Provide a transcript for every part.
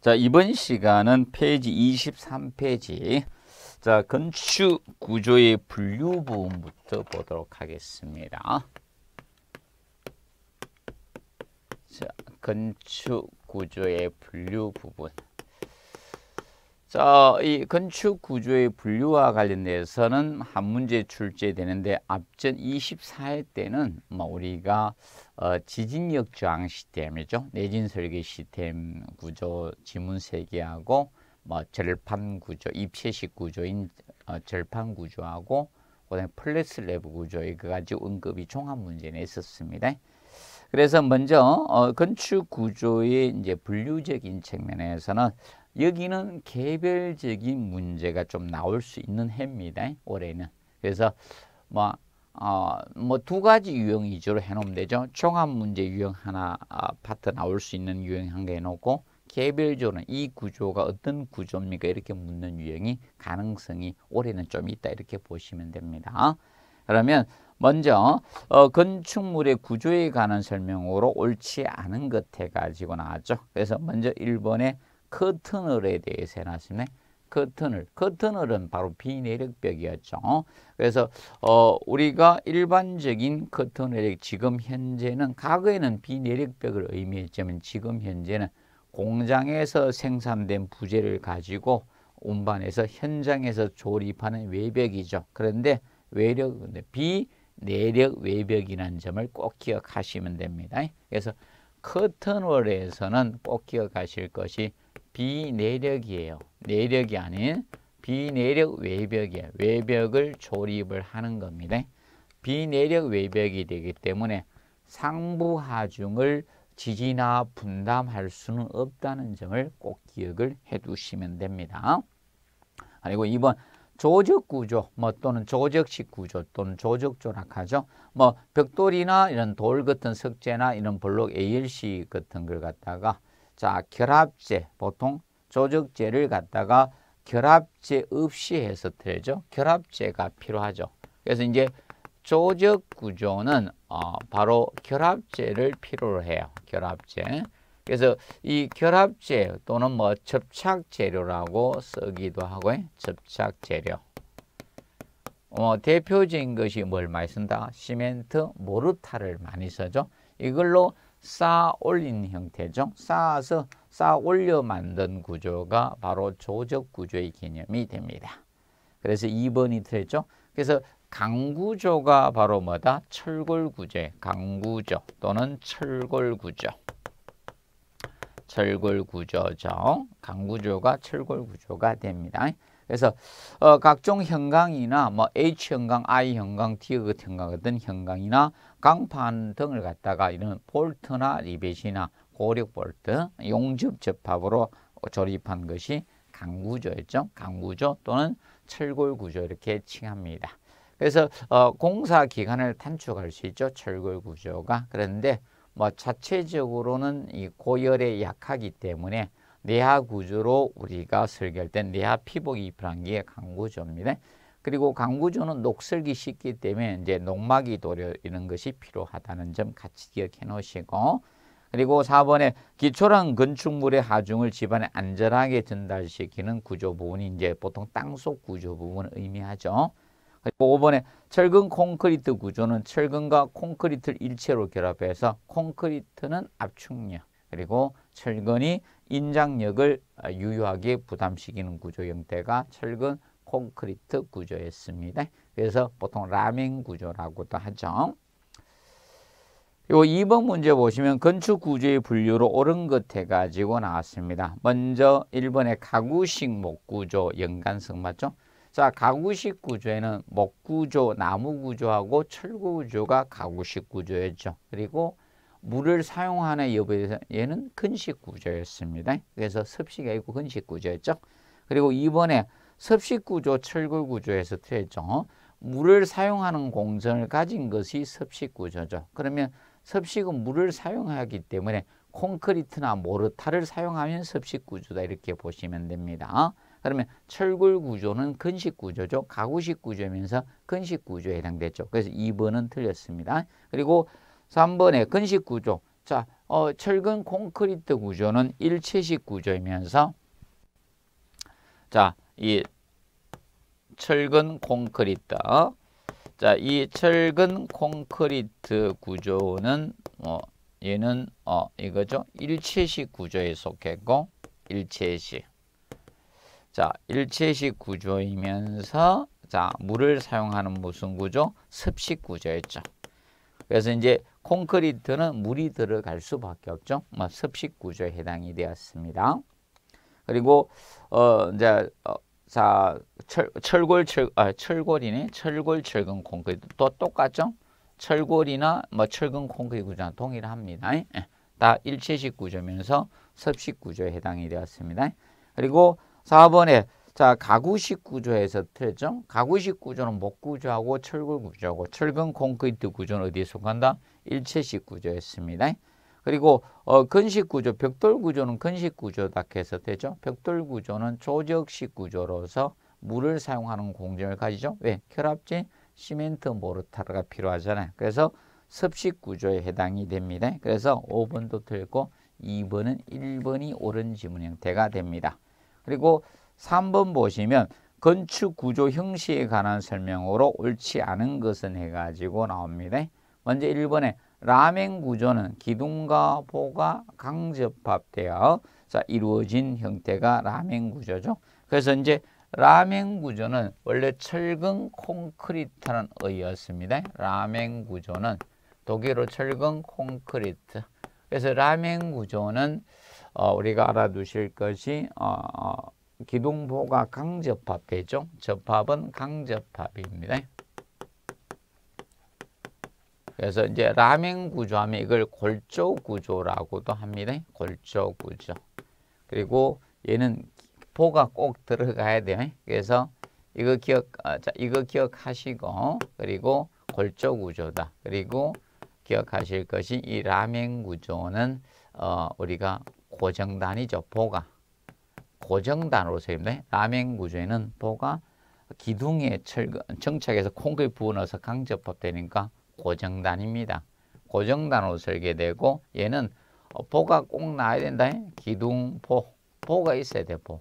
자, 이번 시간은 페이지 23페이지. 자, 건축 구조의 분류 부분부터 보도록 하겠습니다. 자, 건축 구조의 분류 부분. 자, 이 건축 구조의 분류와 관련해서는한 문제 출제되는데 앞전 24회 때는 뭐 우리가 어, 지진력 저항 시스템이죠. 내진 설계 시스템 구조 지문 세계하고 뭐 절판 구조, 입체식 구조인 어, 절판 구조하고 그다음에 플렉스 랩 구조 이거 그 가지 언급이 종합 문제 냈었습니다. 그래서 먼저 어, 건축 구조의 이제 분류적인 측면에서는 여기는 개별적인 문제가 좀 나올 수 있는 해입니다. 올해는. 그래서 뭐 어, 뭐 두 가지 유형 위주로 해놓으면 되죠. 종합 문제 유형 하나 어, 파트 나올 수 있는 유형 한개 해놓고 개별적으로이 구조가 어떤 구조입니까? 이렇게 묻는 유형이 가능성이 올해는 좀 있다 이렇게 보시면 됩니다. 그러면 먼저 어, 건축물의 구조에 관한 설명으로 옳지 않은 것 해가지고 나왔죠. 그래서 먼저 일번에 커튼홀에 대해서 해놨습니다. 커튼홀. 커튼홀은 바로 비내력벽이었죠. 그래서 어, 우리가 일반적인 커튼홀 지금 현재는 과거에는 비내력벽을 의미했지만 지금 현재는 공장에서 생산된 부재를 가지고 운반해서 현장에서 조립하는 외벽이죠. 그런데 외력, 비내력 외벽이라는 점을 꼭 기억하시면 됩니다. 그래서 커튼월에서는 꼭 기억하실 것이 비내력이에요. 내력이 아닌 비내력 외벽이에요. 외벽을 조립을 하는 겁니다. 비내력 외벽이 되기 때문에 상부하중을 지지나 분담할 수는 없다는 점을 꼭 기억을 해 두시면 됩니다. 그리고 2번 조적 구조 뭐 또는 조적식 구조 또는 조적 조락하죠. 뭐 벽돌이나 이런 돌 같은 석재나 이런 블록 ALC 같은 걸 갖다가 자, 결합제, 보통 조적제를 갖다가 결합제 없이 해서되죠 결합제가 필요하죠. 그래서 이제 조적 구조는 어, 바로 결합제를 필요로 해요. 결합제. 그래서 이 결합제 또는 뭐 접착 재료라고 쓰기도 하고 접착 재료. 어, 뭐 대표적인 것이 뭘 많이 쓴다? 시멘트, 모르타를 많이 쓰죠. 이걸로 쌓아 올린 형태죠. 쌓아서 쌓아 올려 만든 구조가 바로 조적 구조의 개념이 됩니다. 그래서 2번이 틀렸죠. 그래서 강구조가 바로 뭐다? 철골구제, 강구조 또는 철골구조. 철골구조죠. 강구조가 철골구조가 됩니다. 그래서 어, 각종 형광이나 뭐 H형광, I형광, D형광 그 같은 형광이나 강판 등을 갖다가 이런 볼트나 리벳이나 고력 볼트 용접 접합으로 조립한 것이 강구조였죠. 강구조 또는 철골 구조 이렇게 칭합니다. 그래서 어, 공사 기간을 단축할 수 있죠. 철골 구조가 그런데 뭐 자체적으로는 이 고열에 약하기 때문에 내하 구조로 우리가 설계할 때 내하 피복 이프란 게 강구조입니다. 그리고 강구조는 녹슬기 쉽기 때문에 이제 녹막이 도려이는 것이 필요하다는 점 같이 기억해 놓으시고 그리고 4번에 기초랑 건축물의 하중을 집안에 안전하게 전달시키는 구조 부분이 이제 보통 땅속 구조 부분을 의미하죠. 그리고 5번에 철근 콘크리트 구조는 철근과 콘크리트를 일체로 결합해서 콘크리트는 압축력 그리고 철근이 인장력을 아, 유효하게 부담시키는 구조 형태가 철근 콘크리트 구조였습니다. 그래서 보통 라멘 구조라고도 하죠. 요 2번 문제 보시면 건축 구조의 분류로 옳은 것 해가지고 나왔습니다. 먼저 1번의 가구식 목구조 연관성 맞죠? 자, 가구식 구조에는 목구조, 나무구조하고 철구구조가 가구식 구조였죠. 그리고 물을 사용하는 여부에 대해서 얘는 근식 구조였습니다. 그래서 습식이 있고 근식 구조였죠. 그리고 2번에 섭식구조, 철골구조에서 틀렸죠. 물을 사용하는 공정을 가진 것이 섭식구조죠. 그러면 섭식은 물을 사용하기 때문에 콘크리트나 모르타를 사용하면 섭식구조다 이렇게 보시면 됩니다. 그러면 철골구조는 근식구조죠. 가구식구조면서 근식구조에 해당됐죠. 그래서 2번은 틀렸습니다. 그리고 3번에 근식구조. 자, 어, 철근 콘크리트 구조는 일체식 구조이면서 자, 이 철근 콘크리트. 자, 이 철근 콘크리트 구조는 뭐 얘는 어 이거죠. 일체식 구조에 속했고 일체식. 자, 일체식 구조이면서 자, 물을 사용하는 무슨 구조? 습식 구조였죠. 그래서 이제 콘크리트는 물이 들어갈 수밖에 없죠. 뭐 습식 구조에 해당이 되었습니다. 그리고 어 이제 어, 자, 철, 철골, 철, 아, 철골이네. 철골, 철근 콘크리트. 또 똑같죠? 철골이나 뭐 철근 콘크리트 구조는 동일합니다. 예. 다 일체식 구조면서 섭식 구조에 해당이 되었습니다. 그리고 4번에 자 가구식 구조에서 틀렸죠? 가구식 구조는 목구조하고 철골 구조하고 철근 콘크리트 구조는 어디에 속한다? 일체식 구조였습니다. 그리고 어, 근식구조, 벽돌구조는 근식구조다게 해서 되죠. 벽돌구조는 조적식 구조로서 물을 사용하는 공정을 가지죠. 왜? 예, 결합제, 시멘트, 모르타르가 필요하잖아요. 그래서 습식 구조에 해당이 됩니다. 그래서 5번도 틀고 2번은 1번이 옳은 지문 형태가 됩니다. 그리고 3번 보시면 건축 구조 형식에 관한 설명으로 옳지 않은 것은 해가지고 나옵니다. 먼저 1번에 라멘 구조는 기둥과 보가 강접합되어 자, 이루어진 형태가 라멘 구조죠. 그래서 이제 라멘 구조는 원래 철근 콘크리트라는 의였습니다. 라멘 구조는 독일어 철근 콘크리트. 그래서 라멘 구조는 어, 우리가 알아두실 것이 어, 어 기둥보가 강접합되죠. 접합은 강접합입니다. 그래서 이제 라멘 구조하면 이걸 골조 구조라고도 합니다. 골조 구조. 그리고 얘는 포가 꼭 들어가야 돼요. 그래서 이거 기억 어, 자, 이거 기억하시고 그리고 골조 구조다. 그리고 기억하실 것이 이 라멘 구조는 어, 우리가 고정단이죠. 보가 고정단으로 세입니다. 라멘 구조에는 보가 기둥에 철, 정착해서 콘크 부어넣어서 강접합되니까 고정단입니다. 고정단으로 설계되고 얘는 어, 보가 꼭 나와야 된다. 기둥, 보. 보가 있어야 돼. 보.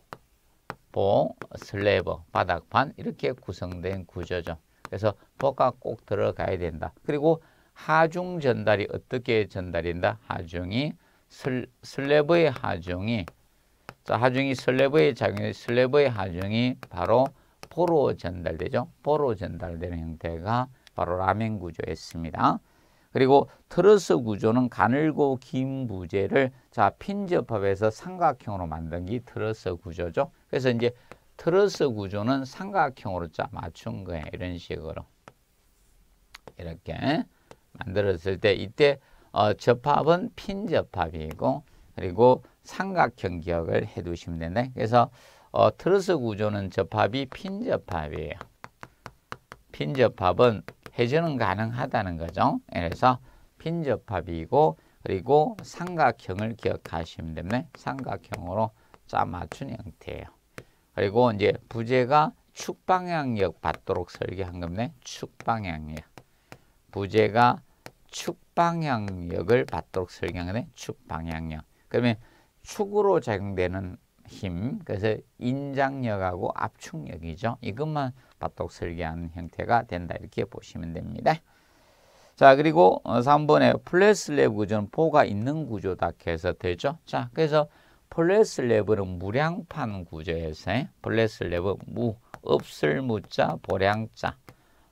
보, 슬래버, 바닥판 이렇게 구성된 구조죠. 그래서 보가 꼭 들어가야 된다. 그리고 하중 전달이 어떻게 전달된다? 하중이 슬, 슬래버의 하중이 자, 하중이 슬래버의 작용이 슬래버의 하중이 바로 포로 전달되죠. 포로 전달되는 형태가 바로 라멘 구조였습니다. 그리고 트러스 구조는 가늘고 긴 부재를 자 핀접합에서 삼각형으로 만든 게 트러스 구조죠. 그래서 이제 트러스 구조는 삼각형으로 자 맞춘 거예요. 이런 식으로 이렇게 만들었을 때 이때 어, 접합은 핀접합이고 그리고 삼각형 기억을 해두시면 된다. 그래서 어, 트러스 구조는 접합이 핀접합이에요. 핀접합은 해전은 가능하다는 거죠. 그래서 빈접합이고 그리고 삼각형을 기억하시면 됩니다. 삼각형으로 짜 맞춘 형태예요. 그리고 이제 부재가 축방향력 받도록 설계한 겁니다. 축방향력. 부재가 축방향력을 받도록 설계한 건데 축방향력. 그러면 축으로 작용되는 힘, 그래서 인장력하고 압축력이죠. 이것만 바톡 설계한 형태가 된다 이렇게 보시면 됩니다. 자 그리고 3번에 어, 플랫슬랩 구조는 포가 있는 구조다 해석되죠. 자 그래서 플랫슬랩은 무량판 구조에서 플랫슬랩은 무 없을 무자 보량자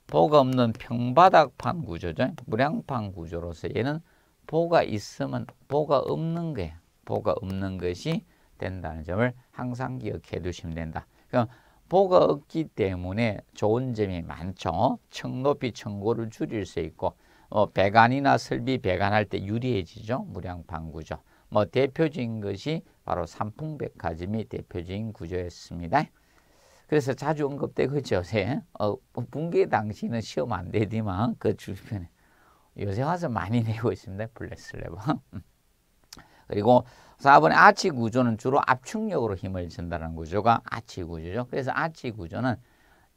보가 없는 평바닥판 구조죠. 무량판 구조로서 얘는 보가 있으면 보가 없는 게 보가 없는 것이 된다는 점을 항상 기억해 두시면 된다. 그럼 도가 없기 때문에 좋은 점이 많죠. 청높이 청고를 줄일 수 있고 어, 배관이나 설비 배관할 때 유리해지죠. 무량방구조. 뭐 대표적인 것이 바로 삼풍백화점이 대표적인 구조였습니다. 그래서 자주 언급되고 죠 요새 어, 붕괴 당시는 시험 안 되지만 그 주변에 요새 와서 많이 내고 있습니다. 블랙슬래버. 그리고 4번의 아치 구조는 주로 압축력으로 힘을 준다는 구조가 아치 구조죠. 그래서 아치 구조는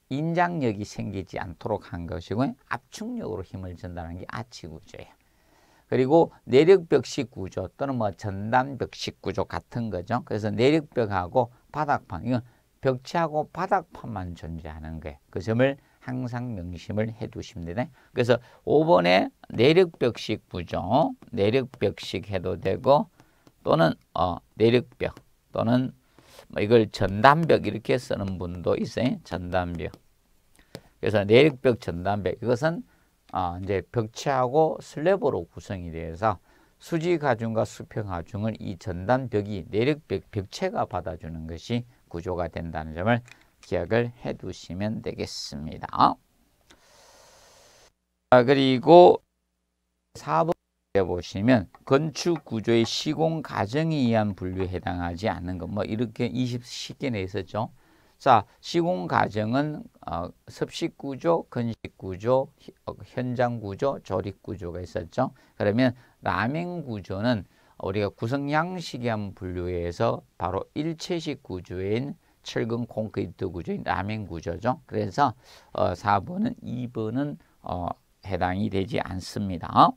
인장력이 생기지 않도록 한 것이고 압축력으로 힘을 준다는 게 아치 구조예요. 그리고 내력벽식 구조 또는 뭐전단벽식 구조 같은 거죠. 그래서 내력벽하고 바닥판 이건 벽체하고 바닥판만 존재하는 거예요. 그 점을 항상 명심을 해두십니다네 그래서 5번에 내력벽식 구조, 내력벽식 해도 되고 또는 어, 내륙벽 또는 뭐 이걸 전담벽 이렇게 쓰는 분도 있어요. 전담벽. 그래서 내륙벽 전담벽 이것은 어, 이제 벽체하고 슬래브로 구성이 되어서 수지 가중과 수평 가중을 이 전담벽이 내륙벽 벽체가 받아주는 것이 구조가 된다는 점을 기억을 해 두시면 되겠습니다. 아, 그리고 4번 보시면 건축 구조의 시공 과정에 의한 분류에 해당하지 않는 것 뭐 이렇게 20개 내있었죠. 자, 시공 과정은 어, 습식 구조, 건식 구조, 어, 현장 구조, 조립 구조가 있었죠. 그러면 라멘 구조는 우리가 구성 양식에 한 분류에서 바로 일체식 구조인 철근 콘크리트 구조인 라멘 구조죠. 그래서 어, 4번은 2번은 어, 해당이 되지 않습니다.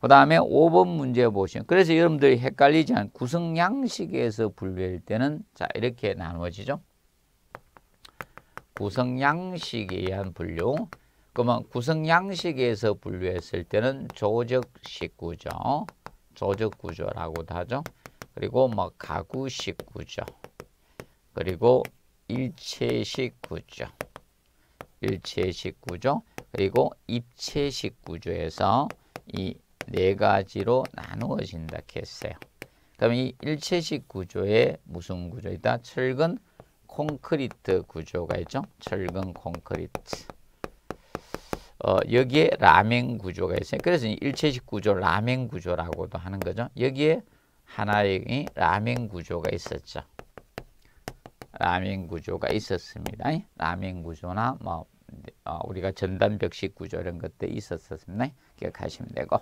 그 다음에 5번 문제 보시면 그래서 여러분들이 헷갈리지 않은 구성 양식에서 분류할 때는 자 이렇게 나누어지죠. 구성 양식에 의한 분류 그러면 구성 양식에서 분류했을 때는 조적식 구조 조적 구조라고도 하죠. 그리고 뭐 가구식 구조 그리고 일체식 구조 일체식 구조 그리고 입체식 구조에서 이네 가지로 나누어진다 했어요. 그럼 이 일체식 구조의 무슨 구조이다? 철근 콘크리트 구조가 있죠. 철근 콘크리트. 어, 여기에 라멘 구조가 있어요. 그래서 일체식 구조 라멘 구조라고도 하는 거죠. 여기에 하나의 라멘 구조가 있었죠. 라멘 구조가 있었습니다. 라멘 구조나 뭐 어, 우리가 전단벽식 구조 이런 것들 있었습니다. 기억하시면 되고.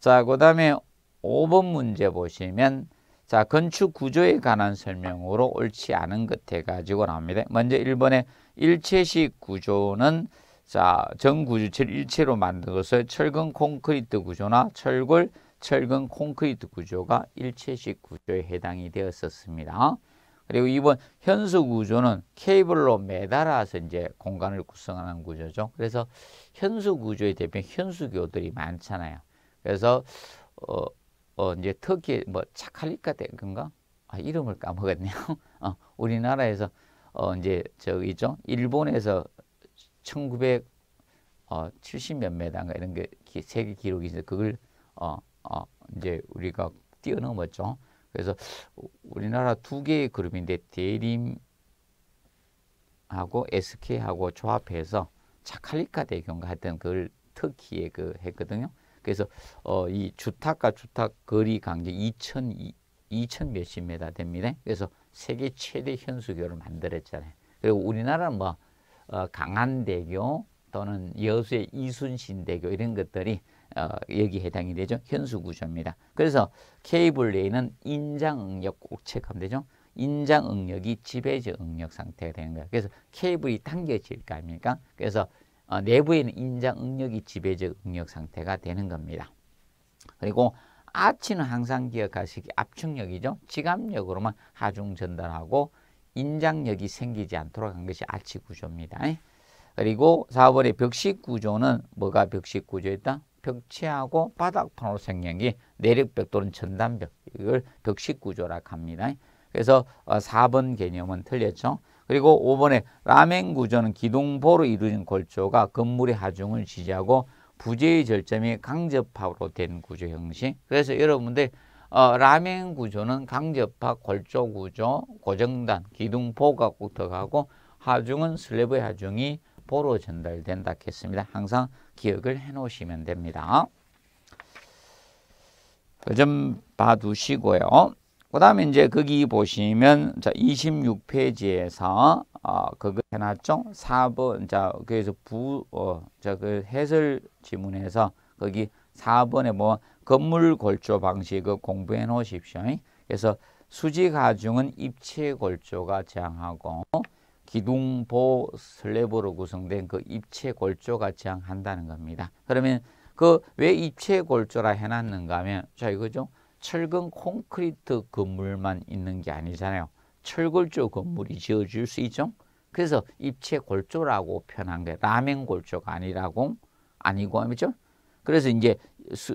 자, 그 다음에 5번 문제 보시면 자, 건축 구조에 관한 설명으로 옳지 않은 것 해가지고 나옵니다. 먼저 1번에 일체식 구조는 자, 전구조체를 일체로 만든 것을 철근 콘크리트 구조나 철골, 철근 콘크리트 구조가 일체식 구조에 해당이 되었었습니다. 그리고 2번 현수 구조는 케이블로 매달아서 이제 공간을 구성하는 구조죠. 그래서 현수 구조의 대표 현수교들이 많잖아요. 그래서 어, 어 이제 터키 뭐 차칼리카 대건가? 아 이름을 까먹었네요. 어, 우리나라에서 어 이제 저기 죠 일본에서 1900 어, 70몇 메다인가 이런 게 기, 세계 기록이 그걸 어, 어, 이제 우리가 뛰어넘었죠. 그래서 우리나라 두 개의 그룹인데 대림하고 SK하고 조합해서 차칼리카 대교인가 하여튼 그걸 터키에 그 했거든요. 그래서 어, 이 주택과 주택 거리 간격 2,000 2천 몇십 메다 됩니다. 그래서 세계 최대 현수교를 만들었잖아요. 그리고 우리나라는 뭐 어, 강한대교 또는 여수의 이순신대교 이런 것들이 어, 여기 해당이 되죠. 현수구조입니다. 그래서 케이블 레이는 인장응력 꼭체크 되죠. 인장응력이 지배적 응력 상태가 되는 거예요. 그래서 케이블이 당겨질 거 아닙니까? 그래서 어, 내부에 는 인장 응력이 지배적 응력 상태가 되는 겁니다. 그리고 아치는 항상 기억하시기 압축력이죠. 지압력으로만 하중 전달하고 인장력이 생기지 않도록 한 것이 아치 구조입니다. 그리고 4번의 벽식 구조는 뭐가 벽식 구조였다? 벽체하고 바닥판으로 생긴 게 내력벽 또는 전단벽 이걸 벽식 구조라 합니다. 그래서 4번 어, 개념은 틀렸죠. 그리고 5번에 라멘 구조는 기둥보로 이루어진 골조가 건물의 하중을 지지하고 부재의 절점이 강접합으로 된 구조 형식. 그래서 여러분들 어, 라멘 구조는 강접합, 골조 구조, 고정단, 기둥보가꼭 들어가고 하중은 슬래브의 하중이 보로 전달된다 했습니다. 항상 기억을 해 놓으시면 됩니다. 그좀 봐두시고요. 그 다음에 이제 거기 보시면 자 26페이지에서 어, 그거 해놨죠. 4번 자 그래서 부어자그 해설 지문에서 거기 4번에 뭐 건물 골조 방식을 공부해 놓으십시오. 그래서 수지 가중은 입체 골조가 지향하고 기둥보 슬래브로 구성된 그 입체 골조가 지향한다는 겁니다. 그러면 그 왜 입체 골조라 해놨는가 하면 자 이거죠. 철근 콘크리트 건물만 있는 게 아니잖아요. 철골조 건물이 지어질 수 있죠. 그래서 입체 골조라고 표현한 게 라멘 골조가 아니라고 아니고 그죠? 그래서 이제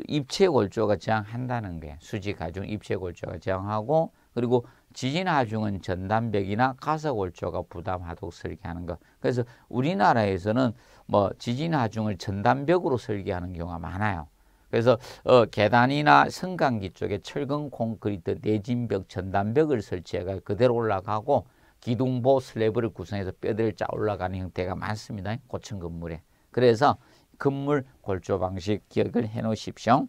입체 골조가 저항한다는 게 수지 가중 입체 골조가 저항하고 그리고 지진 하중은 전담벽이나 가석 골조가 부담하도록 설계하는 것. 그래서 우리나라에서는 뭐 지진 하중을 전담벽으로 설계하는 경우가 많아요. 그래서 어, 계단이나 승강기 쪽에 철근 콘크리트 내진벽 전단벽을 설치해가 그대로 올라가고 기둥보 슬래브를 구성해서 뼈대를 짜 올라가는 형태가 많습니다. 고층 건물에. 그래서 건물 골조 방식 기억을 해 놓으십시오.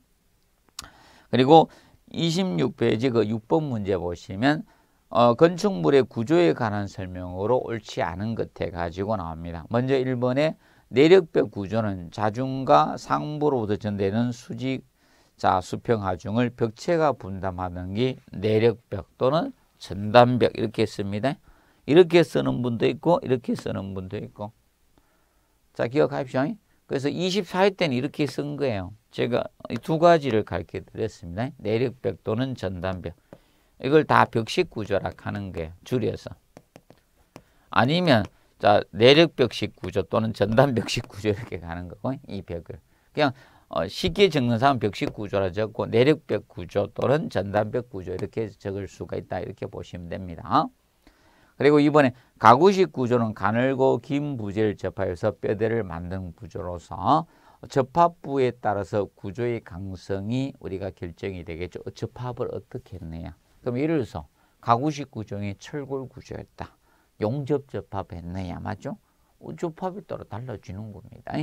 그리고 26페이지 그 6번 문제 보시면 어, 건축물의 구조에 관한 설명으로 옳지 않은 것해 가지고 나옵니다. 먼저 1번에 내력벽 구조는 자중과 상부로부터 전되는 수직, 자, 수평, 하중을 벽체가 분담하는 게 내력벽 또는 전담벽 이렇게 씁니다. 이렇게 쓰는 분도 있고 이렇게 쓰는 분도 있고 자 기억하십시오. 그래서 24회 때는 이렇게 쓴 거예요. 제가 두 가지를 가르쳐 드렸습니다. 내력벽 또는 전담벽 이걸 다 벽식 구조라 하는 거 줄여서 아니면 자, 내력벽식 구조 또는 전단벽식 구조 이렇게 가는 거고 이 벽을 그냥 어, 시기 적는 사람 은 벽식 구조라 적고 내력벽 구조 또는 전단벽 구조 이렇게 적을 수가 있다 이렇게 보시면 됩니다. 그리고 이번에 가구식 구조는 가늘고 긴 부재를 접하여서 뼈대를 만든 구조로서 접합부에 따라서 구조의 강성이 우리가 결정이 되겠죠. 접합을 어떻게 했느냐. 그럼 예를 들어서 가구식 구조의 철골 구조였다. 용접 접합했느냐 맞죠? 접합에 따라 달라지는 겁니다.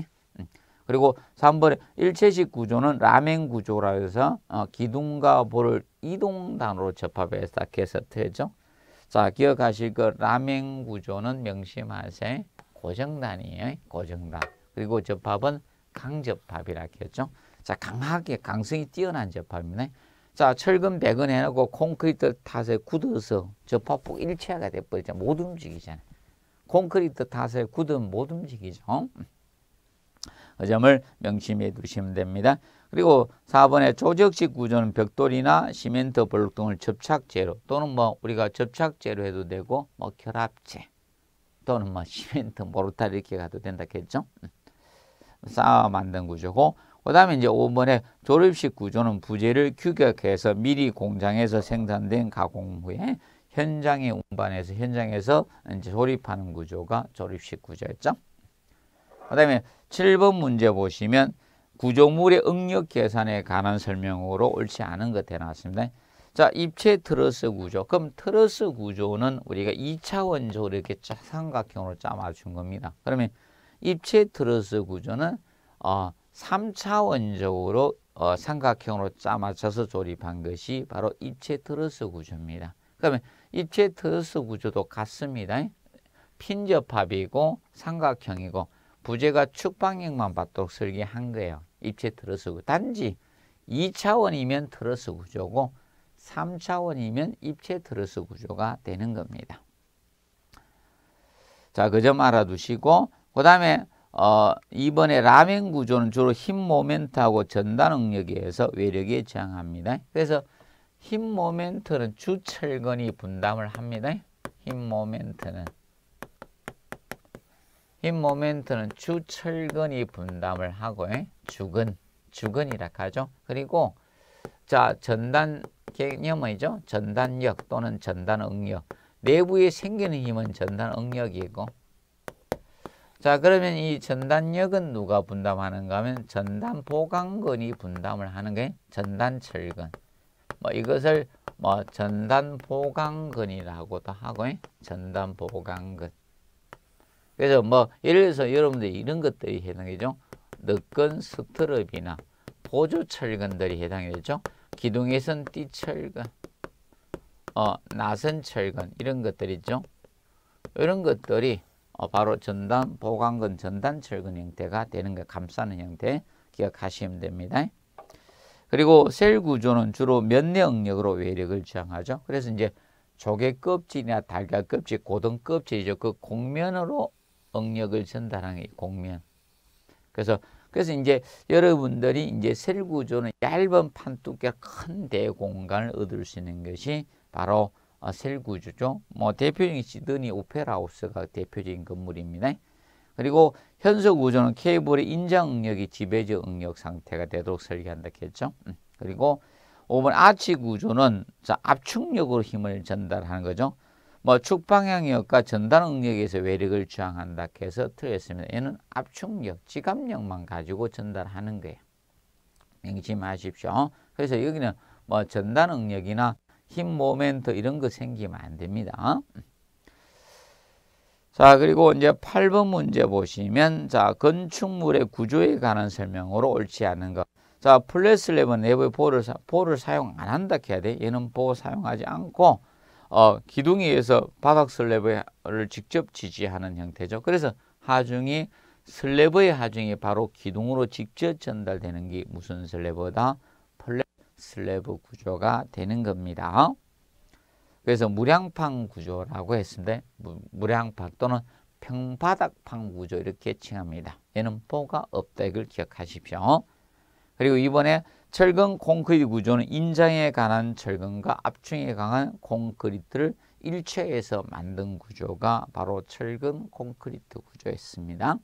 그리고 3번에 일체식 구조는 라멘 구조라 해서 어, 기둥과 볼을 이동단으로 접합해서 캐서트죠. 자 기억하실 것 라멘 구조는 명심하세요. 고정단이에요. 고정단. 그리고 접합은 강접합이라 했죠. 자 강하게 강성이 뛰어난 접합이네. 자, 철근 배근 해놓고 콘크리트 탓에 굳어서 저파폭 일체화가 돼버리자. 못 움직이잖아요. 콘크리트 탓에 굳으면 못 움직이죠. 어? 그 점을 명심해 두시면 됩니다. 그리고 4번에 조적식 구조는 벽돌이나 시멘트 블록 등을 접착제로 또는 뭐 우리가 접착제로 해도 되고 뭐 결합제 또는 뭐 시멘트 모르타 이렇게 가도 된다 했죠. 쌓아 음. 만든 구조고 그 다음에 이제 5번에 조립식 구조는 부재를 규격해서 미리 공장에서 생산된 가공 후에 현장에 운반해서 현장에서 이제 조립하는 구조가 조립식 구조였죠. 그 다음에 7번 문제 보시면 구조물의 응력 계산에 관한 설명으로 옳지 않은 것대놨습니다 자, 입체 트러스 구조. 그럼 트러스 구조는 우리가 2차원적으로 이렇게 삼각형으로 짜맞춘 겁니다. 그러면 입체 트러스 구조는 어, 3차원적으로 어, 삼각형으로 짜맞춰서 조립한 것이 바로 입체 트러스 구조입니다. 그러면 입체 트러스 구조도 같습니다. 핀접합이고 삼각형이고 부재가 축방향만 받도록 설계한 거예요. 입체 트러스 구 단지 2차원이면 트러스 구조고 3차원이면 입체 트러스 구조가 되는 겁니다. 자, 그 점 알아두시고 그 다음에 어, 이번에 라멘 구조는 주로 힘 모멘트하고 전단 응력에 의해서 외력에 저항합니다. 그래서 힘 모멘트는 주철근이 분담을 합니다. 힘 모멘트는 힘 모멘트는 주철근이 분담을 하고 예? 주근 주근이라 하죠. 그리고 자 전단 개념이죠. 전단력 또는 전단 응력 내부에 생기는 힘은 전단 응력이고 자 그러면 이전단력은 누가 분담하는가 하면 전단보강근이 분담을 하는 게 전단철근 뭐 이것을 뭐 전단보강근이라고도 하고 예? 전단보강근 그래서 뭐 예를 들어서 여러분들이 런 것들이 해당이죠 늦근 스트럽이나 보조철근들이 해당이 되죠 기둥에선 띠철근 어, 나선철근 이런 것들이죠 이런 것들이 어, 바로 전단 보강근 전단 철근 형태가 되는 걸 감싸는 형태 기억하시면 됩니다. 그리고 셀 구조는 주로 면내 응력으로 외력을 지향하죠. 그래서 이제 조개 껍질이나 달걀 껍질, 고등 껍질이죠. 그 공면으로 응력을 전달하는 게 공면. 그래서 그래서 이제 여러분들이 이제 셀 구조는 얇은 판두께 큰 대공간을 얻을 수 있는 것이 바로 어, 아, 셀 구조죠. 뭐 대표적인 시드니 오페라 하우스가 대표적인 건물입니다. 그리고 현석 구조는 케이블의 인장 응력이 지배적 응력 상태가 되도록 설계한다 했죠. 음. 그리고 5번 아치 구조는 압축력으로 힘을 전달하는 거죠. 뭐 축방향력과 전단 응력에서 외력을 주장한다 해서 틀렸습니다. 얘는 압축력, 지압력만 가지고 전달하는 거예요. 명심하십시오. 그래서 여기는 뭐 전단 응력이나 힘 모멘트 이런 거 생기면 안 됩니다. 자, 그리고 이제 8번 문제 보시면 자, 건축물의 구조에 관한 설명으로 옳지 않은 것. 자, 플랫슬랩은 내부에 볼을, 볼을 사용 안 한다 해야 돼. 얘는 보 사용하지 않고 어, 기둥에의해서 바닥 슬랩을 직접 지지하는 형태죠. 그래서 하중이 슬랩의 하중이 바로 기둥으로 직접 전달되는 게 무슨 슬래버다? 슬래브 구조가 되는 겁니다. 그래서 무량판 구조라고 했는데 무량판 또는 평바닥판 구조 이렇게 칭합니다. 얘는 뽀가 없다 이걸 기억하십시오. 그리고 이번에 철근 콘크리트 구조는 인장에 관한 철근과 압충에 강한 콘크리트를 일체해서 만든 구조가 바로 철근 콘크리트 구조였습니다.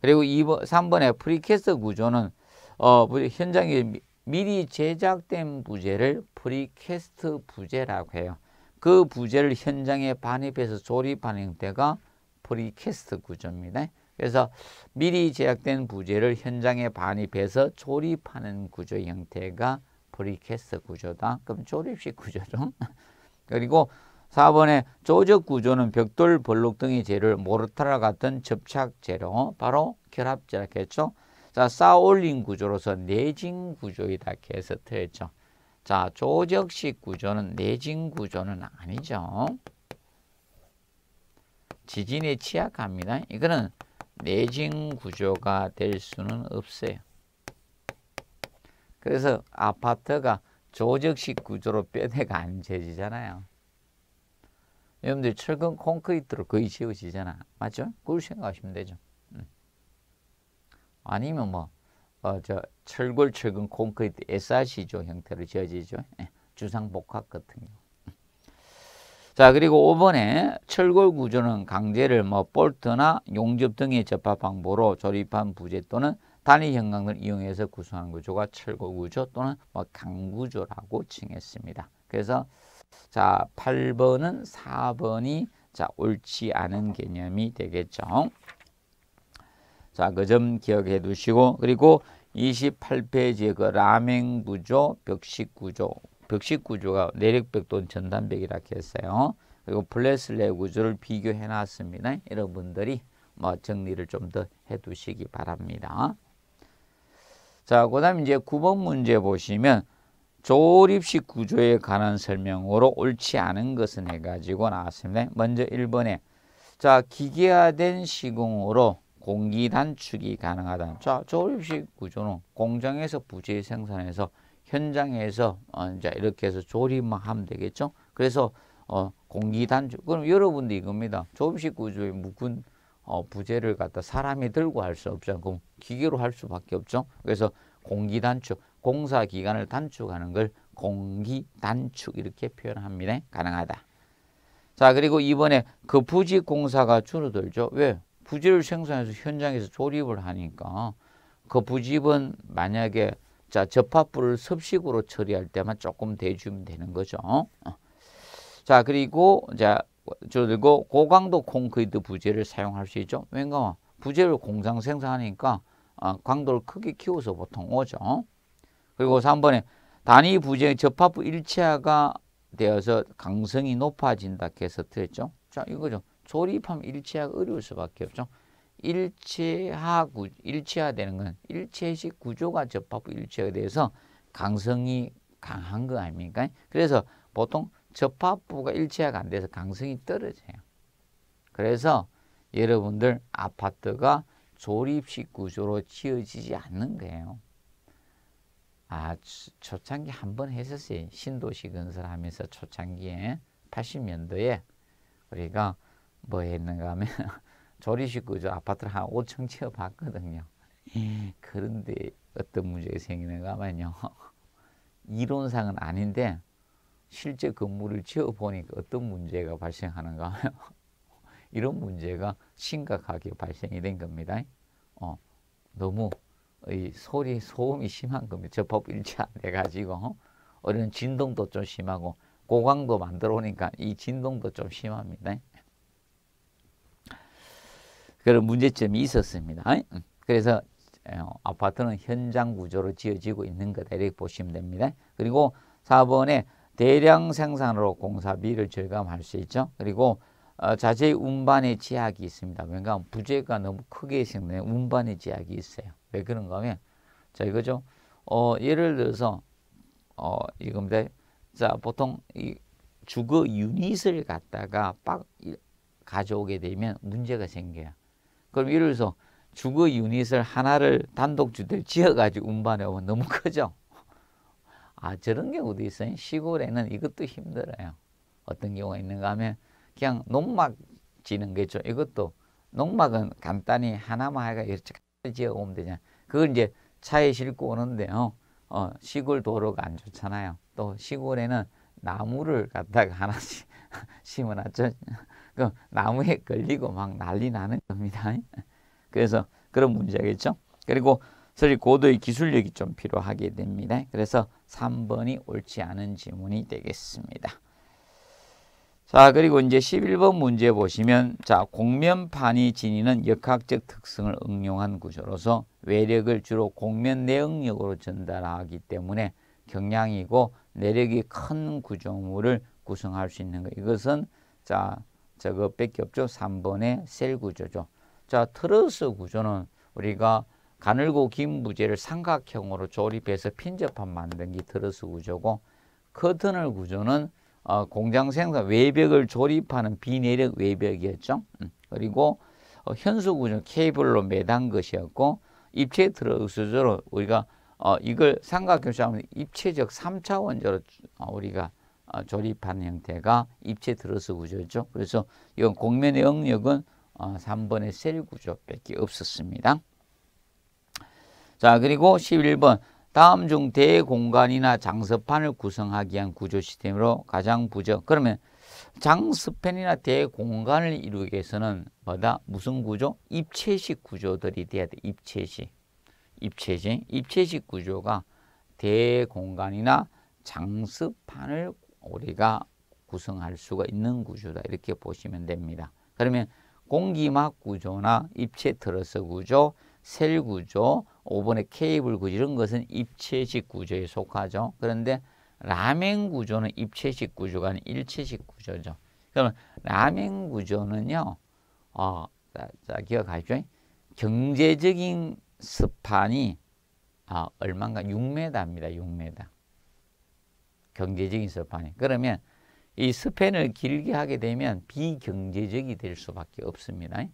그리고 2번, 3번의 프리캐스 구조는 어, 현장에 미리 제작된 부재를 프리캐스트 부재라고 해요. 그 부재를 현장에 반입해서 조립하는 때가 프리캐스트 구조입니다. 그래서 미리 제작된 부재를 현장에 반입해서 조립하는 구조 형태가 프리캐스트 구조다. 그럼 조립식 구조죠. 그리고 4번에 조적 구조는 벽돌, 블록 등의 재료를 모르타라 같은 접착 재료, 바로 결합재라겠죠. 자, 쌓아올린 구조로서 내진 구조이다 게스트했죠. 자, 조적식 구조는 내진 구조는 아니죠. 지진에 취약합니다. 이거는 내진 구조가 될 수는 없어요. 그래서 아파트가 조적식 구조로 뼈대가 안 재지잖아요. 여러분들 철근 콘크리트로 거의 지어지잖아. 맞죠? 그걸 생각하시면 되죠. 아니면 뭐 어, 저 철골 철근 콘크리트 SRC조 형태로 지어지죠. 예, 주상복합 같은 경우. 자 그리고 5번에 철골 구조는 강제를 뭐 볼트나 용접 등의 접합 방법으로 조립한 부재 또는 단위 형광을 이용해서 구성한 구조가 철골 구조 또는 뭐 강구조라고 칭했습니다. 그래서 자 8번은 4번이 자 옳지 않은 개념이 되겠죠. 자, 그 점 기억해 두시고 그리고 28페이지에 그 라멘 구조, 벽식 구조, 벽식 구조가 내력벽 또는 전단벽이라 했어요. 그리고 플랫슬레 구조를 비교해 놨습니다. 여러분들이 뭐 정리를 좀 더 해 두시기 바랍니다. 자, 그 다음에 이제 9번 문제 보시면 조립식 구조에 관한 설명으로 옳지 않은 것은 해가지고 나왔습니다. 먼저 1번에 자, 기계화된 시공으로 공기 단축이 가능하다. 자, 조립식 구조는 공장에서 부지 생산해서 현장에서 어, 이제 이렇게 해서 조립만 하면 되겠죠. 그래서 어, 공기 단축. 그럼 여러분도 이겁니다. 조립식 구조의 묵은 어, 부재를 갖다 사람이 들고 할 수 없죠. 그럼 기계로 할 수밖에 없죠. 그래서 공기 단축, 공사 기간을 단축하는 걸 공기 단축 이렇게 표현합니다. 가능하다. 자, 그리고 이번에 그 부지 공사가 줄어들죠. 왜? 부지를 생산해서 현장에서 조립을 하니까 그 부집은 만약에 자 접합부를 섭식으로 처리할 때만 조금 대주면 되는 거죠. 어. 자 그리고 자 줄들고 고강도 콘크리트 부재를 사용할 수 있죠. 왠가 부재를 공장 생산하니까 어, 강도를 크게 키워서 보통 오죠. 그리고 3번에 단위 부재 접합부 일체화가 되어서 강성이 높아진다 해서 틀렸죠. 자 이거죠. 조립하면 일치하가 어려울 수밖에 없죠. 일치하구, 일치화되는 건 일체식 구조가 접합부 일치에 대해서 강성이 강한 거 아닙니까? 그래서 보통 접합부가 일치화가 안 돼서 강성이 떨어져요. 그래서 여러분들 아파트가 조립식 구조로 지어지지 않는 거예요. 아, 초창기 한번 했었어요. 신도시 건설하면서 초창기에 80년도에 우리가 뭐했는가 하면 조리식구 저 아파트를 한 5층 지어봤거든요. 음. 그런데 어떤 문제가 생기는가 하면요. 이론상은 아닌데 실제 건물을 지어보니까 어떤 문제가 발생하는가 하면 이런 문제가 심각하게 발생이 된 겁니다. 어, 너무 이 소리, 소음이 심한 겁니다. 저 법 일치 안 돼가지고 어른 진동도 좀 심하고 고강도 만들어 오니까 이 진동도 좀 심합니다. 그런 문제점이 있었습니다. 그래서 어, 아파트는 현장 구조로 지어지고 있는 것다 이렇게 보시면 됩니다. 그리고 4번에 대량 생산으로 공사비를 절감할 수 있죠. 그리고 어, 자재 운반의 제약이 있습니다. 왜냐하면 그러니까 부재가 너무 크게 생네 운반의 제약이 있어요. 왜 그런가 하면 자 이거죠. 어, 예를 들어서 어, 이겁니다. 자 보통 이 주거 유닛을 갖다가 빡 가져오게 되면 문제가 생겨요. 그럼 예를 들어서 주거 유닛을 하나를 단독 주택 지어가지고 운반해 오면 너무 크죠. 아 저런 경우도 있어요. 시골에는 이것도 힘들어요. 어떤 경우가 있는가 하면 그냥 농막 지는 거죠. 이것도 농막은 간단히 하나만 해가 이렇게 지어 오면 되냐. 그걸 이제 차에 싣고 오는데요. 어, 시골 도로가 안 좋잖아요. 또 시골에는 나무를 갖다가 하나씩 심어놨죠. 그 나무에 걸리고 막 난리 나는 겁니다. 그래서 그런 문제겠죠. 그리고 사실 고도의 기술력이 좀 필요하게 됩니다. 그래서 3번이 옳지 않은 지문이 되겠습니다. 자, 그리고 이제 11번 문제 보시면 자, 공면판이 지니는 역학적 특성을 응용한 구조로서 외력을 주로 공면 내응력으로 전달하기 때문에 경량이고 내력이 큰 구조물을 구성할 수 있는 것. 이것은 자, 자, 그것밖에 없죠. 3번의 셀 구조죠. 자, 트러스 구조는 우리가 가늘고 긴 부재를 삼각형으로 조립해서 핀접합 만든 게 트러스 구조고 커튼을 구조는 어, 공장 생산 외벽을 조립하는 비내력 외벽이었죠. 음. 그리고 어, 현수 구조는 케이블로 매단 것이었고 입체 트러스 구조로 우리가 어, 이걸 삼각형 시험하면 입체적 삼차원적으로 어, 우리가 어, 조립한 형태가 입체 들어서 구조죠. 그래서 이건 공면의 영역은 3번의 어, 셀 구조밖에 없었습니다. 자 그리고 11번 다음 중 대공간이나 장서판을 구성하기 위한 구조 시스템으로 가장 부적 그러면 장스팬이나 대공간을 이루기 위해서는 뭐다? 무슨 구조? 입체식 구조들이 돼야 돼. 입체식. 입체식. 입체식 구조가 대공간이나 장서판을 우리가 구성할 수가 있는 구조다 이렇게 보시면 됩니다. 그러면 공기막 구조나 입체 트러스 구조, 셀 구조, 5번의 케이블 구조 이런 것은 입체식 구조에 속하죠. 그런데 라멘 구조는 입체식 구조가 아닌 일체식 구조죠. 그러면 라멘 구조는요. 어, 자, 자 기억하십시오. 경제적인 스판이 아, 얼마인가 6m입니다. 6m. 경제적인 스판이. 그러면 이 스팬을 길게 하게 되면 비경제적이 될 수밖에 없습니다.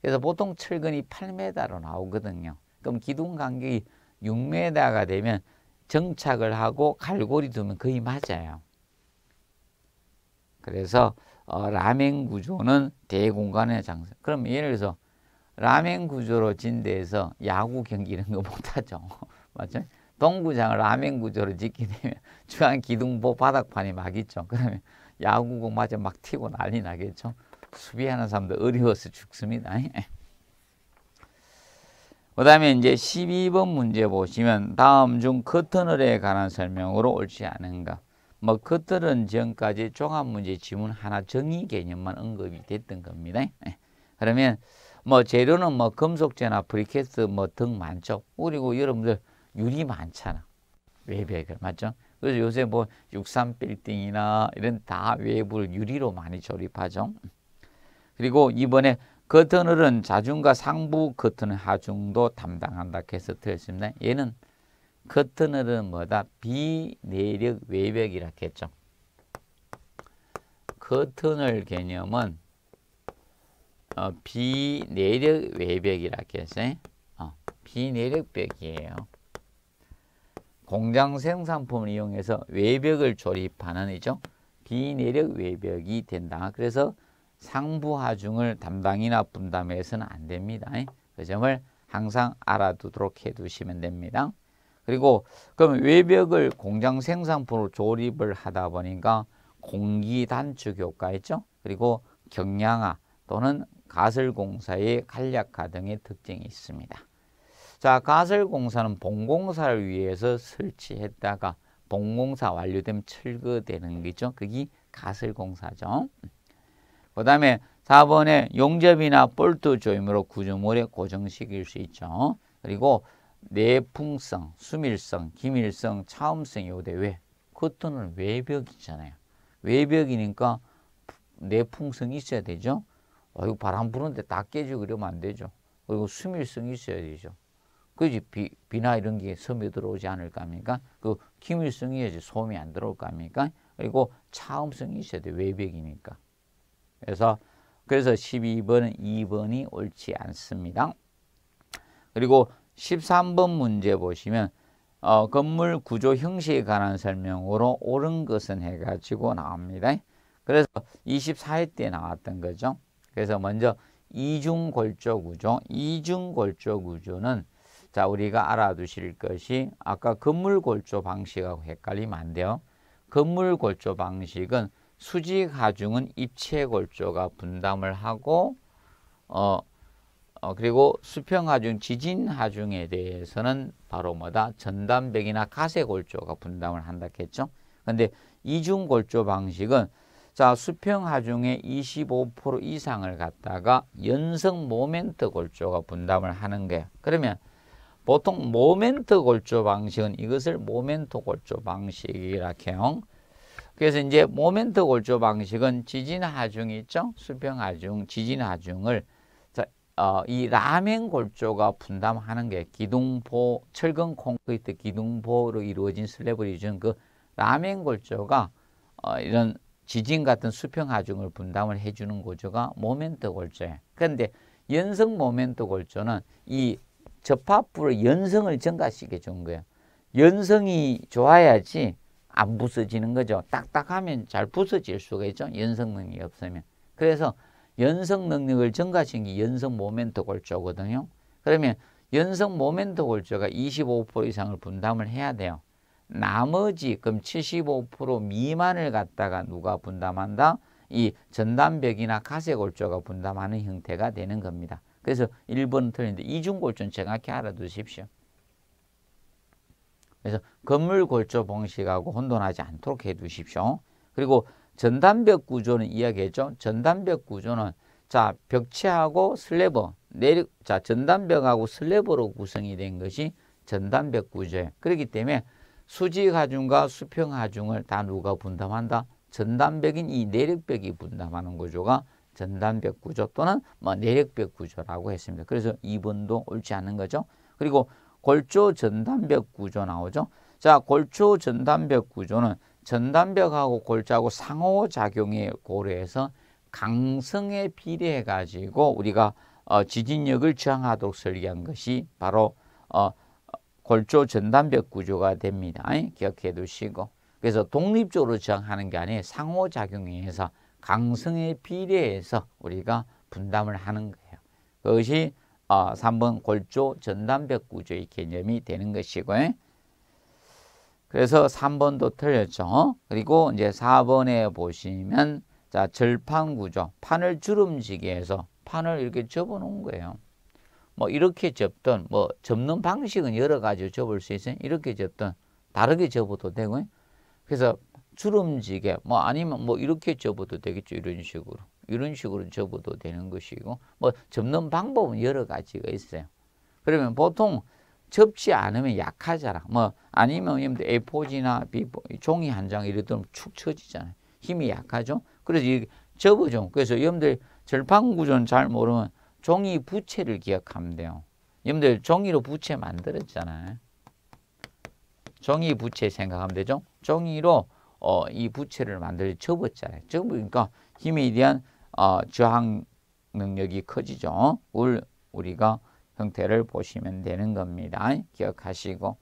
그래서 보통 철근이 8m로 나오거든요. 그럼 기둥 간격이 6m가 되면 정착을 하고 갈고리 두면 거의 맞아요. 그래서 어, 라멘 구조는 대공간의 장사. 그럼 예를 들어서 라멘 구조로 진대에서 야구 경기 이런 거 못하죠. 맞죠? 동구장을 라멘 구조로 짓게 되면 중앙 기둥보 바닥판이 막 있죠. 그러면 야구공 마저 막 튀고 난리 나겠죠. 수비하는 사람도 어려워서 죽습니다. 예. 그 다음에 이제 12번 문제 보시면 다음 중 커터널에 관한 설명으로 옳지 않은가. 뭐 커터널 전까지 종합문제 지문 하나 정의 개념만 언급이 됐던 겁니다. 예. 그러면 뭐 재료는 뭐 금속재나 프리캐스 뭐 등 많죠. 그리고 여러분들 유리 많잖아. 외벽을 맞죠? 그래서 요새 뭐 63빌딩이나 이런 다 외부를 유리로 많이 조립하죠. 그리고 이번에 커튼은 자중과 상부 커튼 하중도 담당한다 해서 들었습니다. 얘는 커튼은 뭐다? 비내력 외벽이라 했죠. 커튼을 개념은 어, 비내력 외벽이라 했어요. 어, 비내력벽이에요. 공장 생산품을 이용해서 외벽을 조립하는 이죠 비내력 외벽이 된다. 그래서 상부하중을 담당이나 분담해서는 안 됩니다. 그 점을 항상 알아두도록 해두시면 됩니다. 그리고 그럼 외벽을 공장 생산품으로 조립을 하다 보니까 공기 단축 효과 있죠. 그리고 경량화 또는 가설공사의 간략화 등의 특징이 있습니다. 자, 가설공사는 본공사를 위해서 설치했다가 본공사 완료되면 철거되는 거죠. 그게 가설공사죠. 그 다음에 4번에 용접이나 볼트 조임으로 구조물에 고정시킬 수 있죠. 그리고 내풍성, 수밀성, 기밀성, 차음성 요대 왜? 커튼은 외벽이잖아요. 외벽이니까 내풍성이 있어야 되죠. 어, 이거 바람 부는데 다 깨지고 그러면 안 되죠. 그리고 수밀성이 있어야 되죠. 그지 비나 이런 게 섬에 들어오지 않을 거아니까그 김일성이 이제 소음이 안 들어올 거아니까 그리고 차음성이 있어야 돼 외벽이니까. 그래서 그래서 1 2번 2번이 옳지 않습니다. 그리고 13번 문제 보시면 어, 건물 구조 형식에 관한 설명으로 옳은 것은 해가지고 나옵니다. 그래서 24회 때 나왔던 거죠. 그래서 먼저 이중골조 구조, 이중골조 구조는 자, 우리가 알아두실 것이 아까 건물골조 방식하고 헷갈리면 안 돼요. 건물골조 방식은 수지 가중은 입체 골조가 분담을 하고 어, 어 그리고 수평 하중, 지진 하중에 대해서는 바로 뭐다 전담벽이나 가세 골조가 분담을 한다겠죠. 근데 이중 골조 방식은 자 수평 하중의 25% 이상을 갖다가 연성 모멘트 골조가 분담을 하는 거예요. 그러면 보통 모멘트 골조 방식은 이것을 모멘트 골조 방식이라 해요. 그래서 이제 모멘트 골조 방식은 지진 하중이 있죠. 수평 하중, 지진 하중을 자, 어, 이 라멘 골조가 분담하는 게 기둥보, 철근 콘크리트 기둥보로 이루어진 슬래브 리준 그 라멘 골조가 어, 이런 지진 같은 수평 하중을 분담을 해주는 골조가 모멘트 골조예요. 그런데 연성 모멘트 골조는 이 접합부를 연성을 증가시켜 준 거예요. 연성이 좋아야지 안 부서지는 거죠. 딱딱하면 잘 부서질 수가 있죠. 연성 능력이 없으면. 그래서 연성 능력을 증가시킨 게 연성 모멘트 골조거든요. 그러면 연성 모멘트 골조가 25% 이상을 분담을 해야 돼요. 나머지 그럼 75% 미만을 갖다가 누가 분담한다? 이 전담벽이나 가세 골조가 분담하는 형태가 되는 겁니다. 그래서 1번은 틀린데 이중골조는 정확히 알아두십시오. 그래서 건물골조 방식하고 혼돈하지 않도록 해두십시오. 그리고 전담벽 구조는 이야기했죠. 전담벽 구조는 자 벽체하고 슬래버 내리 자 전담벽하고 슬래버로 구성이 된 것이 전담벽 구조예요. 그렇기 때문에 수직하중과 수평하중을 다 누가 분담한다? 전담벽인 이 내력벽이 분담하는 구조가 전단벽 구조 또는 뭐 내력벽 구조라고 했습니다. 그래서 2번도 옳지 않은 거죠. 그리고 골조 전단벽 구조 나오죠. 자, 골조 전단벽 구조는 전단벽하고 골자하고 상호작용에 고려해서 강성에 비례해 가지고 우리가 어, 지진력을 저항하도록 설계한 것이 바로 어, 골조 전단벽 구조가 됩니다. 기억해 두시고 그래서 독립적으로 저항하는 게 아니에요. 상호작용에 의해서 강성에 비례해서 우리가 분담을 하는 거예요. 그것이 어, 3번 골조 전담벽 구조의 개념이 되는 것이고 예? 그래서 3번도 틀렸죠. 그리고 이제 4번에 보시면 자 절판 구조, 판을 주름지게 해서 판을 이렇게 접어 놓은 거예요. 뭐 이렇게 접든 뭐 접는 방식은 여러 가지 접을 수 있어요. 이렇게 접든 다르게 접어도 되고 예? 그래서 주름지게 뭐 아니면 뭐 이렇게 접어도 되겠죠. 이런 식으로. 이런 식으로 접어도 되는 것이고 뭐 접는 방법은 여러 가지가 있어요. 그러면 보통 접지 않으면 약하잖아. 뭐 아니면 A4지나 B4, 종이 한 장 이러면 축 처지잖아요. 힘이 약하죠. 그래서 접어줘. 그래서 여러분들 절판구조는 잘 모르면 종이 부채를 기억하면 돼요. 여러분들 종이로 부채 만들었잖아요. 종이 부채 생각하면 되죠. 종이로 어, 이 부채를 만들 어 접었잖아요. 접으니까 뭐, 그러니까 힘에 대한 어, 저항 능력이 커지죠. 올 우리가 형태를 보시면 되는 겁니다. 기억하시고.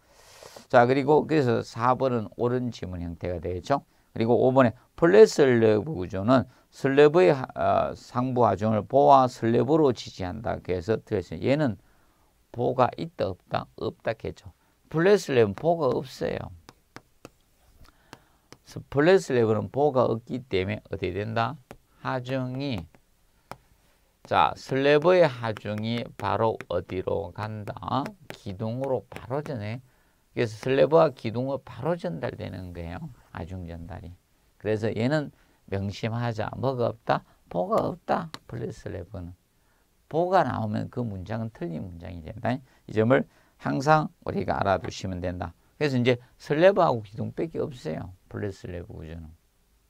자, 그리고 그래서 4번은 오른 지문 형태가 되죠. 그리고 5번에 플랫슬래브 구조는 슬래브의 어, 상부 하중을 보와 슬래브로 지지한다. 그래서 들었어요. 얘는 보가 있다 없다 없다 했죠. 플랫슬래브는 보가 없어요. 플래스레버는 보가 없기 때문에 어떻게 된다? 하중이 자 슬래브의 하중이 바로 어디로 간다? 기둥으로 바로 전해. 그래서 슬래브와 기둥은 바로 전달되는 거예요. 하중 전달이. 그래서 얘는 명심하자. 뭐가 없다? 보가 없다. 플래스 레브는. 보가 나오면 그 문장은 틀린 문장이 된다. 이 점을 항상 우리가 알아두시면 된다. 그래서 이제 슬래브하고 기둥 빼기 없어요. 플레슬레브 우주는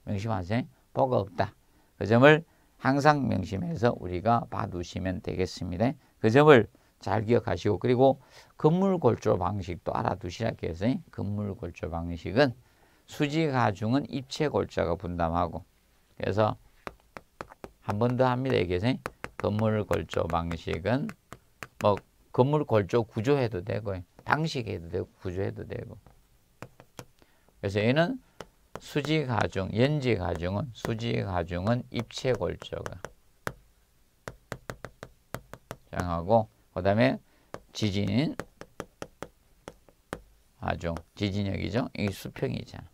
명심하세요. 보 없다. 그 점을 항상 명심해서 우리가 봐두시면 되겠습니다. 그 점을 잘 기억하시고 그리고 건물골조 방식도 알아두시라고 해서 건물골조 방식은 수지가중은 입체골조가 분담하고 그래서 한 번 더 합니다. 여기 건물골조 방식은 뭐 건물골조 구조해도 되고 방식해도 되고 구조해도 되고 그래서 얘는 수지 가중, 연지 가중은 수지 가중은 입체 골격을 장하고 그다음에 지진 가중, 지진역이죠. 이 수평이잖아.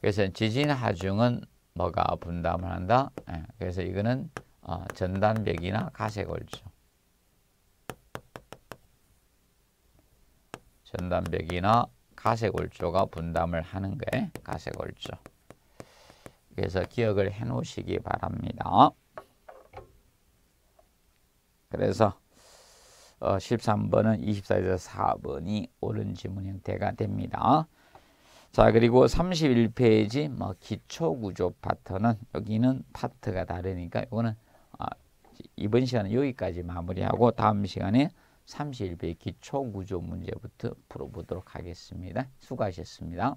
그래서 지진 하중은 뭐가 분담을 한다? 예, 그래서 이거는 어, 전단벽이나 가세골조 전단벽이나 가세골조가 분담을 하는 게 가세골조. 그래서 기억을 해 놓으시기 바랍니다. 그래서 어, 13번은 24에서 4번이 옳은 지문 형태가 됩니다. 자 그리고 31페이지 뭐 기초구조 파트는 여기는 파트가 다르니까 이거는 아, 이번 시간은 여기까지 마무리하고 다음 시간에 31배 기초구조 문제부터 풀어보도록 하겠습니다. 수고하셨습니다.